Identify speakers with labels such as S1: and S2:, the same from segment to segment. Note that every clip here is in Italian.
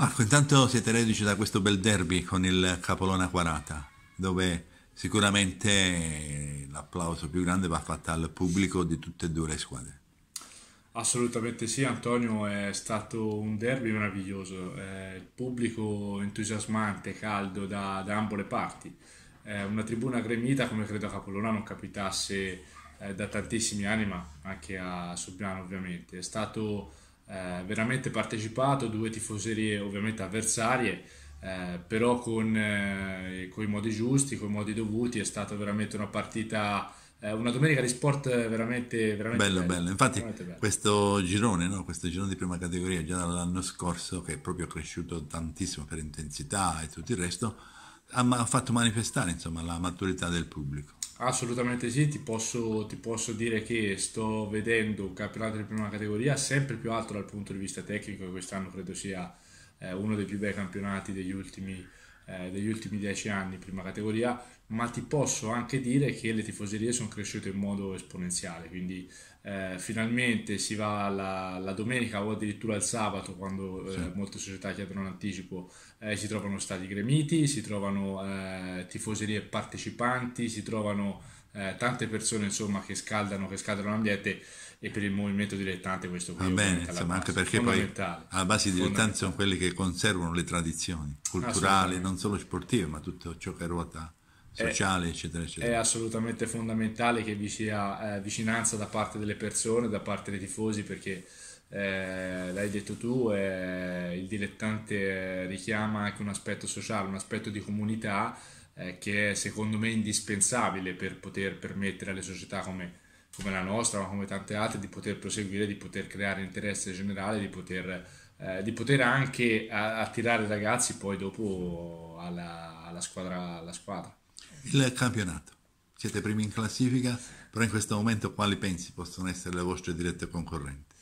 S1: Marco, intanto siete reduci da questo bel derby con il Capolona 40, dove sicuramente l'applauso più grande va fatto al pubblico di tutte e due le squadre.
S2: Assolutamente sì, Antonio, è stato un derby meraviglioso, eh, il pubblico entusiasmante, caldo da, da ambo le parti, eh, una tribuna gremita come credo a Capolona non capitasse eh, da tantissimi anni, ma anche a Subiano ovviamente. È stato eh, veramente partecipato, due tifoserie ovviamente avversarie, eh, però con, eh, i modi giusti, con i modi dovuti è stata veramente una partita eh, una domenica di sport veramente, veramente bello, bella. bello. Infatti, bello.
S1: questo girone, no? questo girone di prima categoria, già dall'anno scorso, che è proprio cresciuto tantissimo per intensità e tutto il resto, ha, ma- fatto manifestare insomma, la maturità del pubblico.
S2: Assolutamente sì, ti posso, ti posso, dire che sto vedendo un campionato di prima categoria sempre più alto dal punto di vista tecnico, che quest'anno credo sia eh, uno dei più bei campionati degli ultimi, eh, degli ultimi dieci anni, prima categoria ma ti posso anche dire che le tifoserie sono cresciute in modo esponenziale, quindi eh, finalmente si va la, la, domenica o addirittura il sabato, quando eh, sì. eh, molte società chiedono l'anticipo, eh, si trovano stati gremiti, si trovano eh, tifoserie partecipanti, si trovano eh, tante persone insomma, che scaldano, che scaldano l'ambiente e per il movimento dilettante questo qui ah, bene, insomma, anche perché poi alla base i dilettanti
S1: sono quelli che conservano le tradizioni culturali, non solo sportive, ma tutto ciò che ruota sociale, è, eccetera, eccetera. È
S2: assolutamente fondamentale che vi sia eh, vicinanza da parte delle persone, da parte dei tifosi, perché eh, l'hai detto tu, eh, il dilettante richiama anche un aspetto sociale, un aspetto di comunità eh, che è secondo me indispensabile per poter permettere alle società come come la nostra, ma come tante altre, di poter proseguire, di poter creare interesse generale, di poter, eh, di poter anche attirare i ragazzi poi dopo alla, alla squadra. Alla squadra
S1: il campionato. Siete primi in classifica, però in questo momento quali pensi possono essere le vostre dirette concorrenti?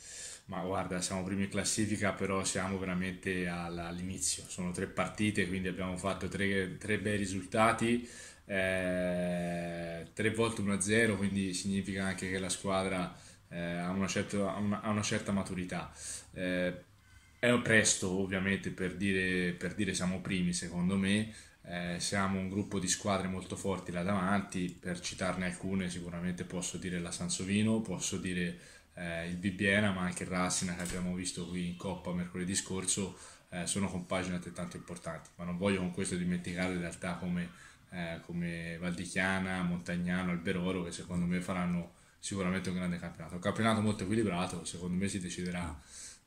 S1: Ma guarda, siamo primi in classifica, però
S2: siamo veramente all'inizio. Sono tre partite, quindi abbiamo fatto tre, tre bei risultati, eh, tre volte 1-0, quindi significa anche che la squadra eh, ha, una certa, una, ha, una certa, maturità. Eh, è presto ovviamente per dire, per dire siamo primi, secondo me, eh, siamo un gruppo di squadre molto forti là davanti, per citarne alcune sicuramente posso dire la Sansovino, posso dire eh, il Bibbiena, ma anche il Rassina che abbiamo visto qui in Coppa mercoledì scorso, eh, sono compagini altrettanto importanti, ma non voglio con questo dimenticare in realtà come, eh, come Valdichiana, Montagnano, Alberoro che secondo me faranno sicuramente un grande campionato, un campionato molto equilibrato, secondo me si deciderà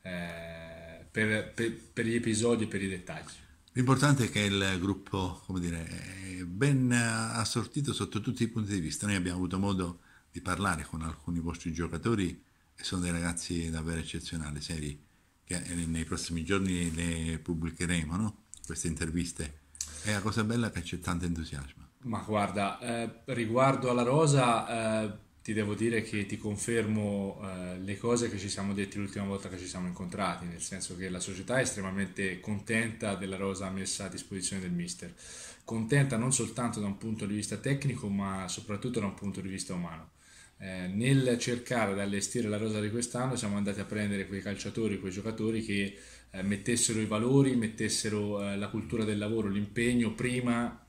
S2: eh, per, per, per gli episodi e per i dettagli.
S1: L'importante è che il gruppo, come dire, è ben assortito sotto tutti i punti di vista. Noi abbiamo avuto modo di parlare con alcuni vostri giocatori e sono dei ragazzi davvero eccezionali, seri, che eh, nei prossimi giorni le pubblicheremo, no? queste interviste. E la cosa bella è che c'è tanto entusiasmo.
S2: Ma guarda, eh, riguardo alla rosa... Eh ti devo dire che ti confermo eh, le cose che ci siamo detti l'ultima volta che ci siamo incontrati, nel senso che la società è estremamente contenta della rosa messa a disposizione del mister, contenta non soltanto da un punto di vista tecnico ma soprattutto da un punto di vista umano. Eh, nel cercare di allestire la rosa di quest'anno siamo andati a prendere quei calciatori, quei giocatori che eh, mettessero i valori, mettessero eh, la cultura del lavoro, l'impegno prima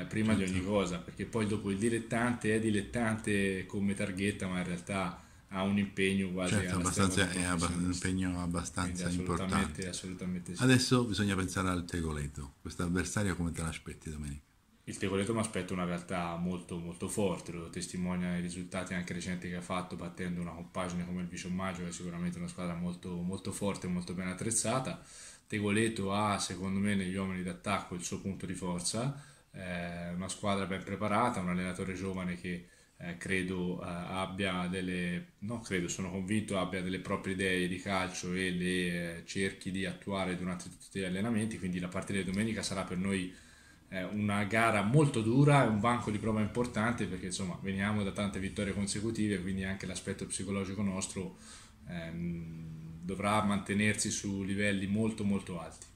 S2: eh, prima certo. di ogni certo. cosa, perché poi dopo il dilettante è dilettante come targhetta, ma in realtà
S1: ha un impegno quasi certo, abbastanza, è un impegno abbastanza assolutamente, importante. Assolutamente sì. Adesso bisogna pensare al Tegoleto, questo avversario come te l'aspetti domenica?
S2: Il Tegoleto mi aspetta una realtà molto molto forte, lo testimonia i risultati anche recenti che ha fatto battendo una compagine come il Biscommaggio che è sicuramente una squadra molto, molto forte e molto ben attrezzata. Tegoleto ha secondo me negli uomini d'attacco il suo punto di forza, eh, una squadra ben preparata, un allenatore giovane che eh, credo eh, abbia delle, no credo, sono convinto abbia delle proprie idee di calcio e le eh, cerchi di attuare durante tutti gli allenamenti, quindi la partita di domenica sarà per noi eh, una gara molto dura, un banco di prova importante perché insomma veniamo da tante vittorie consecutive, quindi anche l'aspetto psicologico nostro ehm, dovrà mantenersi su livelli molto molto alti.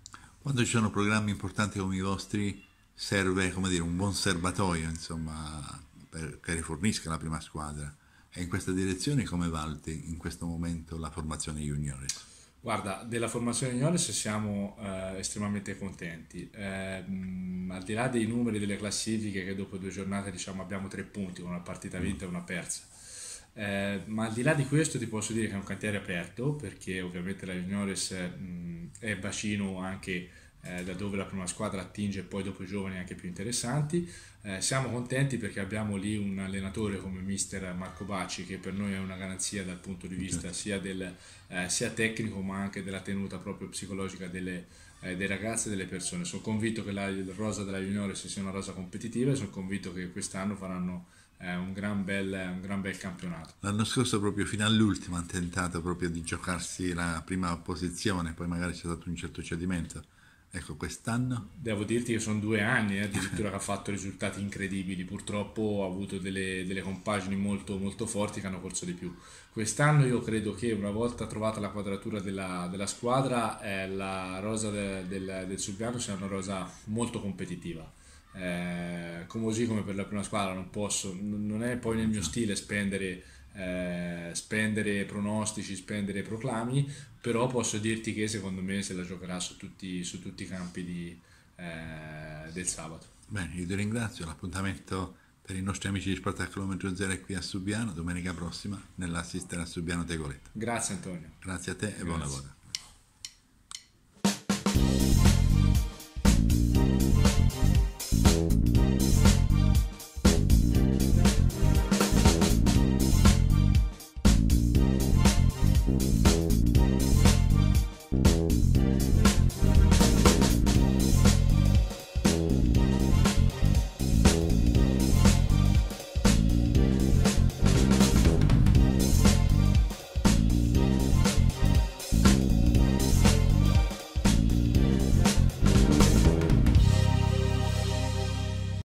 S1: Quando ci sono programmi importanti come i vostri, serve come dire, un buon serbatoio insomma, per, che rifornisca la prima squadra. E in questa direzione come valuti in questo momento la formazione juniores?
S2: Guarda, della formazione juniores siamo eh, estremamente contenti. Eh, al di là dei numeri delle classifiche, che dopo due giornate diciamo, abbiamo tre punti, una partita mm. vinta e una persa. Eh, ma al di là di questo ti posso dire che è un cantiere aperto perché ovviamente la juniores mh, mm, è bacino anche eh, da dove la prima squadra attinge e poi dopo i giovani anche più interessanti. Eh, siamo contenti perché abbiamo lì un allenatore come mister Marco Baci che per noi è una garanzia dal punto di vista certo. sia, del, eh, sia tecnico ma anche della tenuta proprio psicologica delle, eh, dei ragazzi e delle persone. Sono convinto che la rosa della Juniores sia una rosa competitiva e sono convinto che quest'anno faranno eh, un, gran bel, un, gran bel, campionato.
S1: L'anno scorso proprio fino all'ultimo hanno tentato proprio di giocarsi la prima posizione, poi magari c'è stato un certo cedimento. Ecco, quest'anno? Devo dirti che sono due anni eh, addirittura che ha fatto
S2: risultati incredibili, purtroppo ha avuto delle, delle compagini molto, molto forti che hanno corso di più. Quest'anno io credo che una volta trovata la quadratura della, della squadra, eh, la rosa de, del, del Sudgano sia una rosa molto competitiva. Eh, così come per la prima squadra non posso, non è poi nel mio esatto. stile spendere eh, spendere pronostici, spendere proclami, però posso dirti che secondo me se
S1: la giocherà su tutti, su tutti i campi di, eh, del sabato. Bene, io ti ringrazio, l'appuntamento per i nostri amici di Sparta Zero è qui a Subiano, domenica prossima nell'assistere a Subiano Tegoletta. Grazie Antonio. Grazie a te e Grazie. buona lavoro.